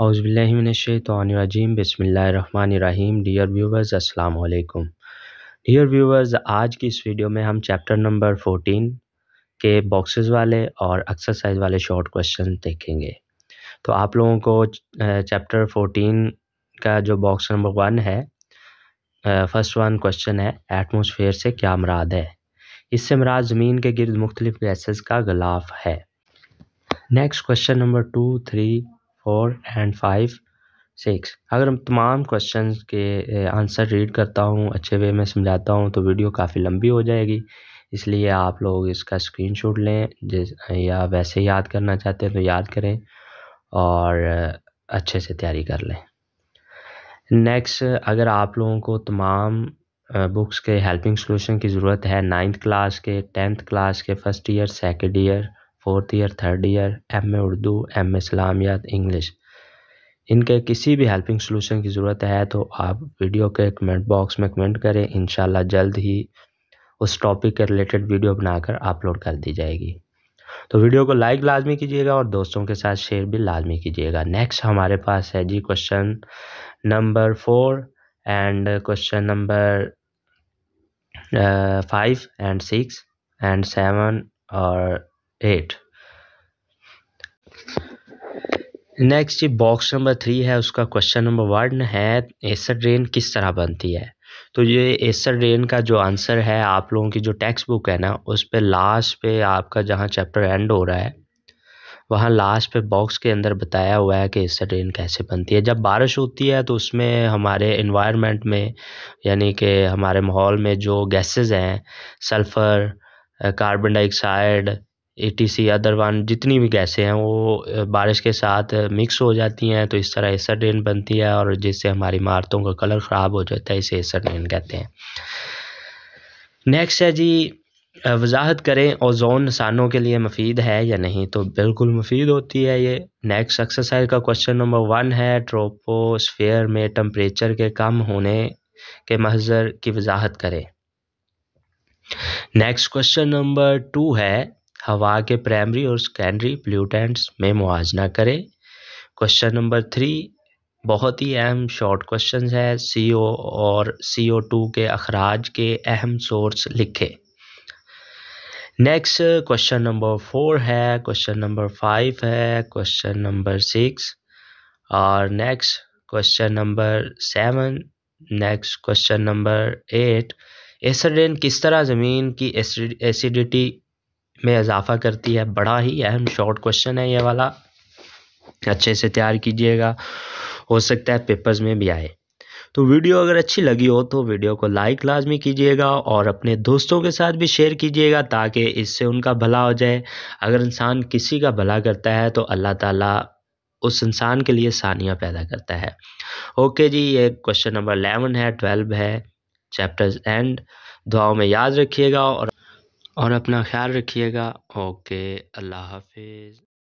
हाउसबिल्लिमिनशैतरजीम बसमीम dear viewers अस्सलाम वालेकुम डियर व्यूवर्स आज की इस वीडियो में हम चैप्टर नंबर 14 के बॉक्सेस वाले और एक्सरसाइज वाले शॉर्ट क्वेश्चन देखेंगे तो आप लोगों को चैप्टर 14 का जो बॉक्स नंबर वन है फर्स्ट वन क्वेश्चन है एटमोसफेयर से क्या मराद है इससे मराद ज़मीन के गिरद मुख्तलिफ गैसेज का गलाफ है next question number two three four and five six अगर हम तमाम क्वेश्चन के आंसर रीड करता हूँ अच्छे वे में समझाता हूँ तो वीडियो काफ़ी लंबी हो जाएगी इसलिए आप लोग इसका स्क्रीनशॉट लें जिस या वैसे याद करना चाहते हैं तो याद करें और अच्छे से तैयारी कर लें नेक्स्ट अगर आप लोगों को तमाम बुक्स के हेल्पिंग सॉल्यूशन की ज़रूरत है नाइन्थ क्लास के टेंथ क्लास के first year second year fourth year third year M A Urdu M A इस्लामियात इंग्लिश इनके किसी भी हेल्पिंग सोलूशन की ज़रूरत है तो आप वीडियो के कमेंट बॉक्स में कमेंट करें इन जल्द ही उस टॉपिक के रिलेटेड वीडियो बनाकर अपलोड कर दी जाएगी तो वीडियो को लाइक लाजमी कीजिएगा और दोस्तों के साथ शेयर भी लाजमी कीजिएगा नेक्स्ट हमारे पास है जी question number four and question number five and six and seven और एट नेक्स्ट जी बॉक्स नंबर थ्री है उसका क्वेश्चन नंबर वन है एसर ड्रेन किस तरह बनती है तो ये एसर ड्रेन का जो आंसर है आप लोगों की जो टेक्स्ट बुक है ना उस पर लास्ट पे आपका जहाँ चैप्टर एंड हो रहा है वहाँ लास्ट पे बॉक्स के अंदर बताया हुआ है कि एसर ड्रेन कैसे बनती है जब बारिश होती है तो उसमें हमारे इन्वायरमेंट में यानी कि हमारे माहौल में जो गैसेज हैं sulphur carbon dioxide A T C अदरवान जितनी भी गैसें हैं वो बारिश के साथ मिक्स हो जाती हैं तो इस तरह एसरडेन बनती है और जिससे हमारी इमारतों का कलर ख़राब हो जाता है इसे एसरडेन कहते हैं नेक्स्ट है जी वजाहत करें ओजोन इंसानों के लिए मुफीद है या नहीं तो बिल्कुल मुफीद होती है ये नेक्स्ट एक्सरसाइज का क्वेश्चन नंबर वन है ट्रोपोस्फेयर में टम्परेचर के कम होने के महजर की वजाहत करें नेक्स्ट क्वेश्चन नंबर टू है हवा के प्राइमरी और सेकेंडरी प्लूटेंट्स में मुआजना करें क्वेश्चन नंबर थ्री बहुत ही अहम शॉर्ट क्वेश्चन है सी ओ और सी ओ टू के अखराज के अहम सोर्स लिखें नेक्स्ट क्वेश्चन नंबर फोर है क्वेश्चन नंबर फाइव है क्वेश्चन नंबर सिक्स और next question number seven next question number eight एसिडेंट किस तरह ज़मीन की एसिडिटी में इजाफ़ा करती है बड़ा ही अहम शॉर्ट क्वेश्चन है ये वाला अच्छे से तैयार कीजिएगा हो सकता है पेपर्स में भी आए तो वीडियो अगर अच्छी लगी हो तो वीडियो को लाइक लाजमी कीजिएगा और अपने दोस्तों के साथ भी शेयर कीजिएगा ताकि इससे उनका भला हो जाए अगर इंसान किसी का भला करता है तो अल्लाह ताला उस इंसान के लिए सानिया पैदा करता है ओके जी ये क्वेश्चन नंबर एलेवन है ट्वेल्व है चैप्टर्स एंड दुआओं में याद रखिएगा और और अपना ख्याल रखिएगा ओके अल्लाह हाफिज़